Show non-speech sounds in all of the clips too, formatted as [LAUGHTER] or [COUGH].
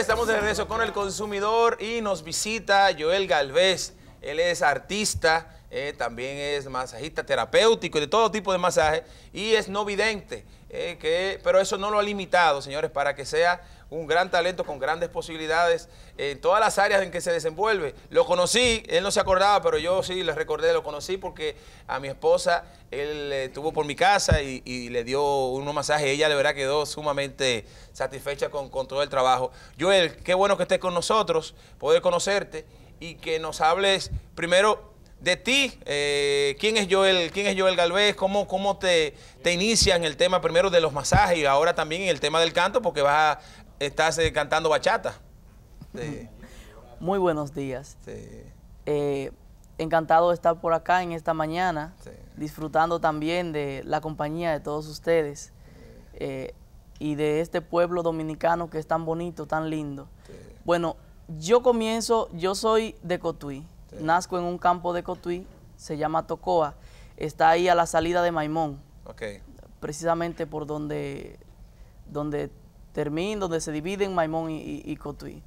estamos de regreso con el consumidor y nos visita Joel Galvez. Él es artista, eh, también es masajista terapéutico y de todo tipo de masaje y es no vidente. Eh, que, pero eso no lo ha limitado, señores, para que sea un gran talento con grandes posibilidades en todas las áreas en que se desenvuelve. Lo conocí, él no se acordaba, pero yo sí le recordé, lo conocí porque a mi esposa él eh, estuvo por mi casa y, le dio unos masajes. Ella de verdad quedó sumamente satisfecha con, con todo el trabajo. Joel, qué bueno que estés con nosotros, poder conocerte y que nos hables primero de ti. Eh, ¿quién, es Joel, ¿Quién es Joel Galvez? ¿Cómo, te, te en el tema primero de los masajes y ahora también en el tema del canto? Porque vas a, estás eh, cantando bachata. Muy buenos días. Eh, encantado de estar por acá en esta mañana, disfrutando también de la compañía de todos ustedes y de este pueblo dominicano que es tan bonito, tan lindo. Bueno, yo comienzo, yo soy de Cotuí nazco en un campo de Cotuí, se llama Tocoa. Está ahí a la salida de Maimón. Precisamente por donde, donde termina, donde se dividen Maimón y, Cotuí.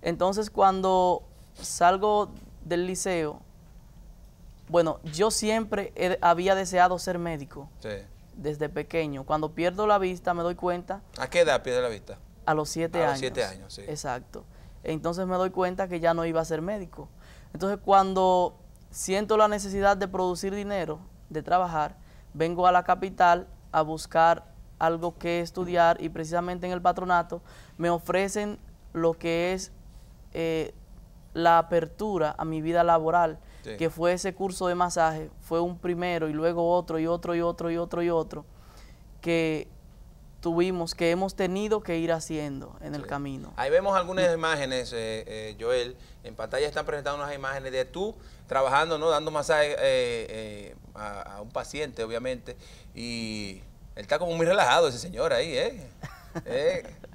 Entonces, cuando salgo del liceo, bueno, yo siempre había deseado ser médico. Desde pequeño. Cuando pierdo la vista, me doy cuenta. ¿A qué edad pierde la vista? A los siete años. A los siete años, sí. Exacto. Entonces me doy cuenta que ya no iba a ser médico. Entonces cuando siento la necesidad de producir dinero, de trabajar, vengo a la capital a buscar algo que estudiar y precisamente en el patronato me ofrecen lo que es eh, la apertura a mi vida laboral, que fue ese curso de masaje, fue un primero y luego otro y otro y otro y otro y otro, que tuvimos, que hemos tenido que ir haciendo en el camino. Ahí vemos algunas imágenes, eh, eh, Joel. En pantalla están presentando unas imágenes de tú trabajando, ¿no? Dando masaje eh, eh, a, a, un paciente, obviamente. Y él está como muy relajado ese señor ahí, ¿eh? [LAUGHS]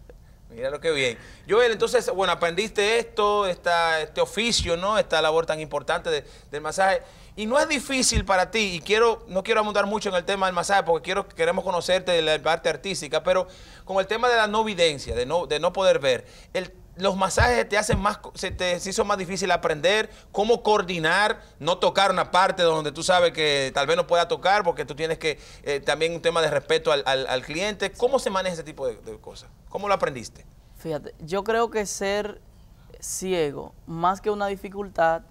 Mira lo que bien. Joel, entonces, bueno, aprendiste esto, esta, este oficio, ¿no? Esta labor tan importante del masaje. Y no es difícil para ti, y quiero, no quiero abundar mucho en el tema del masaje porque quiero, queremos conocerte de la parte artística, pero con el tema de la no videncia, de no, de no poder ver, el los masajes te hacen más, se te hizo más difícil aprender, cómo coordinar, no tocar una parte donde tú sabes que tal vez no pueda tocar porque tú tienes que, eh, también un tema de respeto al, cliente. ¿Cómo se maneja ese tipo de, cosas? ¿Cómo lo aprendiste? Fíjate, yo creo que ser ciego, más que una dificultad,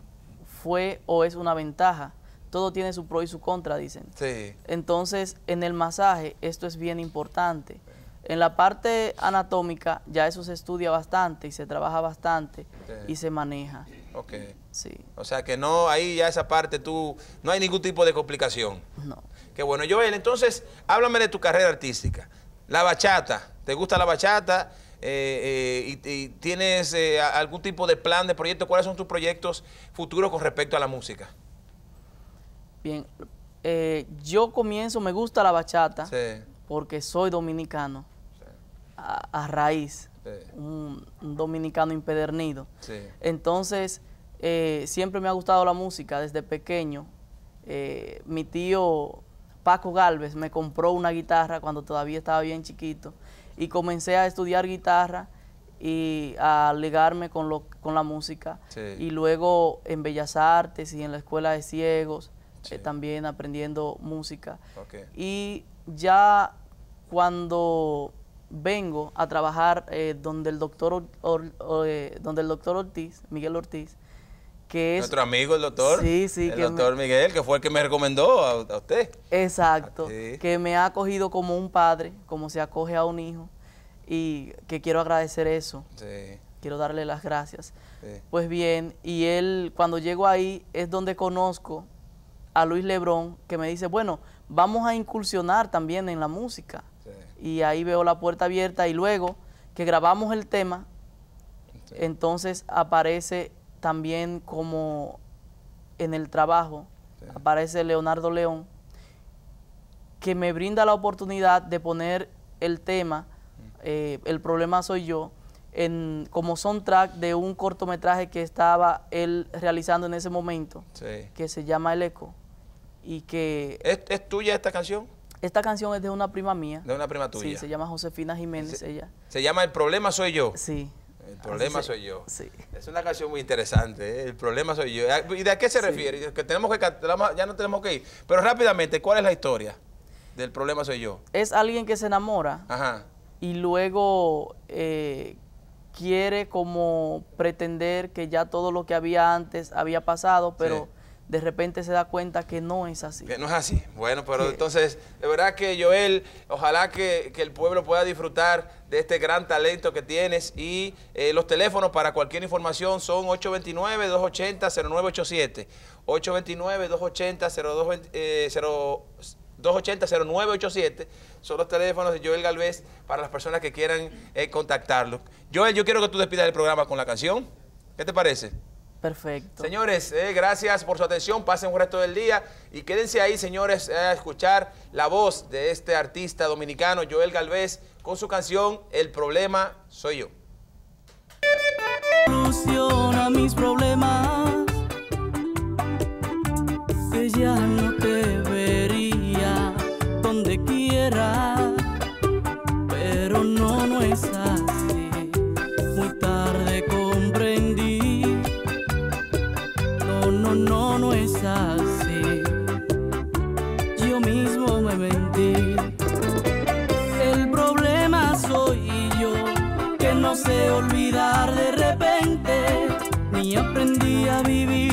fue o es una ventaja. Todo tiene su pro y su contra, dicen. Sí. Entonces, en el masaje, esto es bien importante. En la parte anatómica ya eso se estudia bastante y se trabaja bastante y se maneja. Ok. Sí. O sea que no, ahí ya esa parte tú, no hay ningún tipo de complicación. No. Qué bueno. Joel, entonces, háblame de tu carrera artística. La bachata, ¿te gusta la bachata? Eh, eh, y, tienes eh, algún tipo de plan, de proyecto? ¿Cuáles son tus proyectos futuros con respecto a la música? Bien, yo comienzo, me gusta la bachata sí. porque soy dominicano a, raíz, un, dominicano impedernido. Entonces, eh, siempre me ha gustado la música desde pequeño. Eh, mi tío Paco Galvez me compró una guitarra cuando todavía estaba bien chiquito y comencé a estudiar guitarra y a ligarme con, lo, con la música. Y luego en Bellas Artes y en la Escuela de Ciegos, eh, también aprendiendo música. Y ya cuando vengo a trabajar eh, donde, el doctor eh, donde el doctor Ortiz, Miguel Ortiz, que es... Nuestro amigo el doctor. Sí, sí. El doctor Miguel, que fue el que me recomendó a, usted. Exacto. Ah, que me ha acogido como un padre, como se acoge a un hijo, y que quiero agradecer eso. Quiero darle las gracias. Pues bien, y él, cuando llego ahí, es donde conozco a Luis Lebrón, que me dice, bueno, vamos a incursionar también en la música y ahí veo la puerta abierta y luego que grabamos el tema, entonces, aparece también como en el trabajo, aparece Leonardo León, que me brinda la oportunidad de poner el tema, eh, El problema soy yo, en, como soundtrack de un cortometraje que estaba él realizando en ese momento, que se llama El Eco. Y que ¿Es, tuya esta canción? Esta canción es de una prima mía. De una prima tuya. Sí, se llama Josefina Jiménez, ella. Se llama El problema soy yo. Sí. El problema soy yo. Sí. Es una canción muy interesante. ¿eh? El problema soy yo. Ah, ¿Y de qué se refiere? Que tenemos que ya no tenemos que ir. Pero rápidamente, ¿cuál es la historia del problema soy yo? Es alguien que se enamora Ajá. y luego eh, quiere como pretender que ya todo lo que había antes había pasado, pero de repente se da cuenta que no es así. Que no es así. Bueno, pero entonces, de verdad que Joel, ojalá que, que, el pueblo pueda disfrutar de este gran talento que tienes y eh, los teléfonos para cualquier información son 829-280-0987, 829-280-0987. 280-0987 son los teléfonos de Joel Galvez para las personas que quieran eh, contactarlo. Joel, yo quiero que tú despidas el programa con la canción. ¿Qué te parece? Perfecto. Señores, eh, gracias por su atención. Pasen un resto del día y quédense ahí, señores, a escuchar la voz de este artista dominicano, Joel Galvez, con su canción El problema soy yo. Soluciona mis problemas, no donde mismo me mentí. El problema soy yo, que no sé olvidar de repente, ni aprendí a vivir.